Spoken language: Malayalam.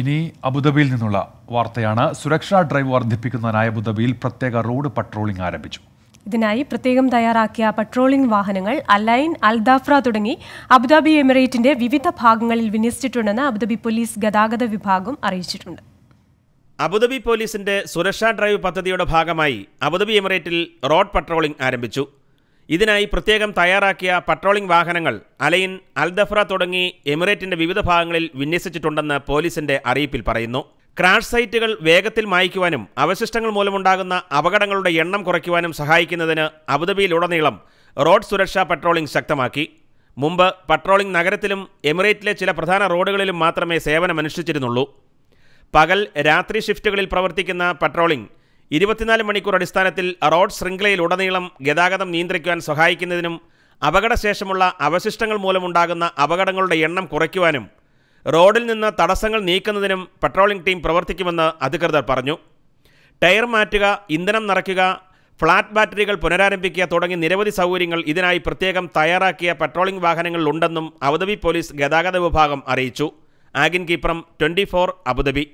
ഇനി അബുദാബിയിൽ നിന്നുള്ള വാർത്തയാണ് സുരക്ഷാ ഡ്രൈവ് വർദ്ധിപ്പിക്കുന്നതിനായി അബുദാബിയിൽ പ്രത്യേക റോഡ് പട്രോളിംഗ് ആരംഭിച്ചു ഇതിനായി പ്രത്യേകം തയ്യാറാക്കിയ പട്രോളിംഗ് വാഹനങ്ങൾ അലൈൻ അൽദാഫ്ര തുടങ്ങി അബുദാബി എമിറേറ്റിന്റെ വിവിധ ഭാഗങ്ങളിൽ വിന്യസിച്ചിട്ടുണ്ടെന്ന് അബുദാബി പോലീസ് ഗതാഗത വിഭാഗം അറിയിച്ചിട്ടുണ്ട് അബുദാബി പോലീസിന്റെ സുരക്ഷാ ഡ്രൈവ് പദ്ധതിയുടെ ഭാഗമായി അബുദാബി എമിറേറ്റിൽ റോഡ് പട്രോളിംഗ് ആരംഭിച്ചു ഇതിനായി പ്രത്യേകം തയ്യാറാക്കിയ പട്രോളിംഗ് വാഹനങ്ങൾ അലൈൻ അൽദഫ്ര തുടങ്ങി എമിറേറ്റിന്റെ വിവിധ ഭാഗങ്ങളിൽ വിന്യസിച്ചിട്ടുണ്ടെന്ന് പോലീസിന്റെ അറിയിപ്പിൽ പറയുന്നു ക്രാഷ് സൈറ്റുകൾ വേഗത്തിൽ മായ്ക്കുവാനും അവശിഷ്ടങ്ങൾ മൂലമുണ്ടാകുന്ന അപകടങ്ങളുടെ എണ്ണം കുറയ്ക്കുവാനും സഹായിക്കുന്നതിന് അബുദാബിയിലുടനീളം റോഡ് സുരക്ഷാ പട്രോളിംഗ് ശക്തമാക്കി മുമ്പ് പട്രോളിംഗ് നഗരത്തിലും എമിറേറ്റിലെ ചില പ്രധാന റോഡുകളിലും മാത്രമേ സേവനമനുഷ്ഠിച്ചിരുന്നുള്ളൂ പകൽ രാത്രി ഷിഫ്റ്റുകളിൽ പ്രവർത്തിക്കുന്ന പട്രോളിംഗ് ഇരുപത്തിനാല് മണിക്കൂർ അടിസ്ഥാനത്തിൽ റോഡ് ശൃംഖലയിലുടനീളം ഗതാഗതം നിയന്ത്രിക്കുവാൻ സഹായിക്കുന്നതിനും അപകടശേഷമുള്ള അവശിഷ്ടങ്ങൾ മൂലമുണ്ടാകുന്ന അപകടങ്ങളുടെ എണ്ണം കുറയ്ക്കുവാനും റോഡിൽ നിന്ന് തടസ്സങ്ങൾ നീക്കുന്നതിനും പട്രോളിംഗ് ടീം പ്രവർത്തിക്കുമെന്ന് അധികൃതർ പറഞ്ഞു ടയർ മാറ്റുക ഇന്ധനം നിറയ്ക്കുക ഫ്ലാറ്റ് ബാറ്ററികൾ പുനരാരംഭിക്കുക തുടങ്ങി നിരവധി സൗകര്യങ്ങൾ ഇതിനായി പ്രത്യേകം തയ്യാറാക്കിയ പട്രോളിംഗ് വാഹനങ്ങളിലുണ്ടെന്നും അബുദാബി പോലീസ് ഗതാഗത വിഭാഗം അറിയിച്ചു ആഗിൻ കീപ്രം ട്വൻറ്റി ഫോർ അബുദാബി